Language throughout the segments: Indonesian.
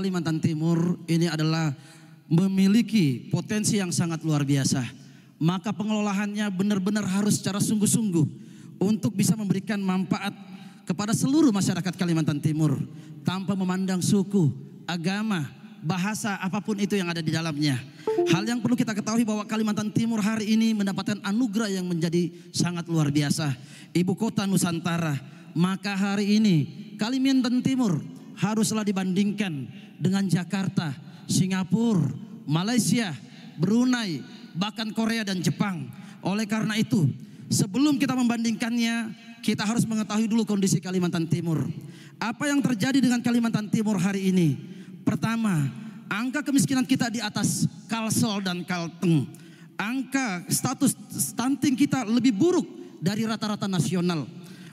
Kalimantan Timur ini adalah memiliki potensi yang sangat luar biasa. Maka pengelolaannya benar-benar harus secara sungguh-sungguh untuk bisa memberikan manfaat kepada seluruh masyarakat Kalimantan Timur tanpa memandang suku, agama, bahasa apapun itu yang ada di dalamnya. Hal yang perlu kita ketahui bahwa Kalimantan Timur hari ini mendapatkan anugerah yang menjadi sangat luar biasa, ibu kota Nusantara. Maka hari ini Kalimantan Timur haruslah dibandingkan dengan Jakarta, Singapura, Malaysia, Brunei, bahkan Korea dan Jepang. Oleh karena itu, sebelum kita membandingkannya, kita harus mengetahui dulu kondisi Kalimantan Timur. Apa yang terjadi dengan Kalimantan Timur hari ini? Pertama, angka kemiskinan kita di atas Kalsel dan Kalteng. Angka status stunting kita lebih buruk dari rata-rata nasional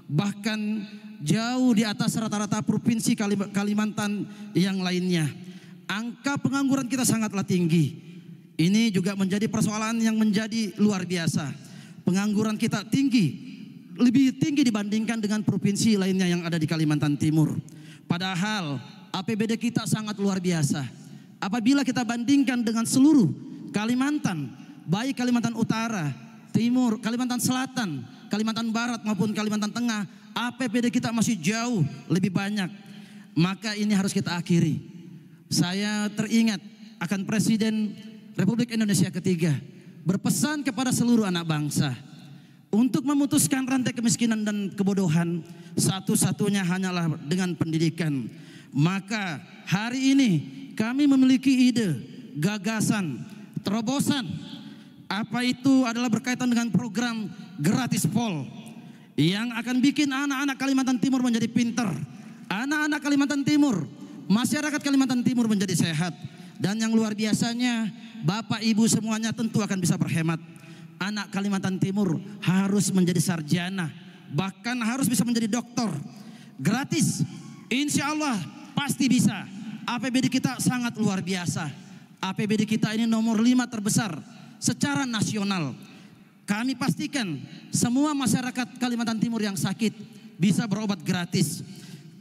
bahkan jauh di atas rata-rata provinsi Kalimantan yang lainnya. Angka pengangguran kita sangatlah tinggi. Ini juga menjadi persoalan yang menjadi luar biasa. Pengangguran kita tinggi, lebih tinggi dibandingkan dengan provinsi lainnya yang ada di Kalimantan Timur. Padahal APBD kita sangat luar biasa. Apabila kita bandingkan dengan seluruh Kalimantan, baik Kalimantan Utara, Timur, Kalimantan Selatan, Kalimantan Barat maupun Kalimantan Tengah, APBD kita masih jauh lebih banyak. Maka ini harus kita akhiri. Saya teringat akan Presiden Republik Indonesia ketiga berpesan kepada seluruh anak bangsa untuk memutuskan rantai kemiskinan dan kebodohan satu-satunya hanyalah dengan pendidikan. Maka hari ini kami memiliki ide, gagasan, terobosan. Apa itu adalah berkaitan dengan program gratis pol yang akan bikin anak-anak Kalimantan Timur menjadi pinter, anak-anak Kalimantan Timur, masyarakat Kalimantan Timur menjadi sehat dan yang luar biasanya Bapak Ibu semuanya tentu akan bisa berhemat. Anak Kalimantan Timur harus menjadi sarjana, bahkan harus bisa menjadi dokter. Gratis, insya Allah pasti bisa. APBD kita sangat luar biasa. APBD kita ini nomor lima terbesar secara nasional. Kami pastikan semua masyarakat Kalimantan Timur yang sakit bisa berobat gratis.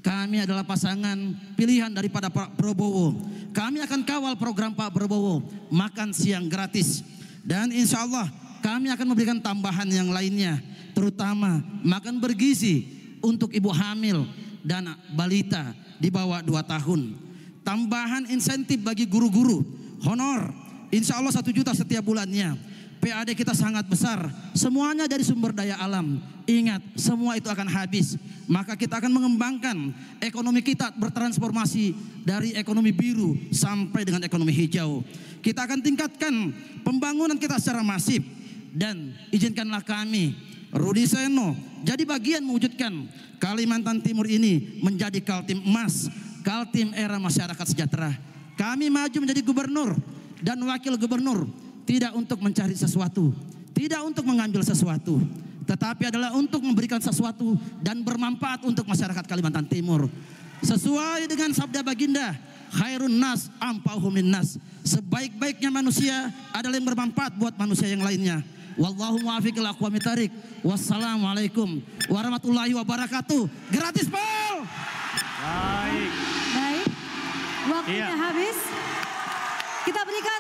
Kami adalah pasangan pilihan daripada Pak Prabowo. Kami akan kawal program Pak Prabowo, makan siang gratis. Dan insya Allah kami akan memberikan tambahan yang lainnya, terutama makan bergizi untuk ibu hamil dan balita di bawah 2 tahun. Tambahan insentif bagi guru-guru, honor, insya Allah 1 juta setiap bulannya PAD kita sangat besar. Semuanya dari sumber daya alam. Ingat, semua itu akan habis. Maka kita akan mengembangkan ekonomi kita bertransformasi dari ekonomi biru sampai dengan ekonomi hijau. Kita akan tingkatkan pembangunan kita secara masif dan izinkanlah kami Rudi Seno jadi bagian mewujudkan Kalimantan Timur ini menjadi Kaltim emas, Kaltim era masyarakat sejahtera. Kami maju menjadi gubernur dan wakil gubernur tidak untuk mencari sesuatu, tidak untuk mengambil sesuatu, tetapi adalah untuk memberikan sesuatu dan bermanfaat untuk masyarakat Kalimantan Timur. Sesuai dengan sabda baginda, khairun nas ampauhum nas. Sebaik-baiknya manusia adalah yang bermanfaat buat manusia yang lainnya. Wallahu muafiq ila Wassalamualaikum warahmatullahi wabarakatuh. Gratis, Paul! Baik. Baik. Waktunya iya. habis. Kita berikan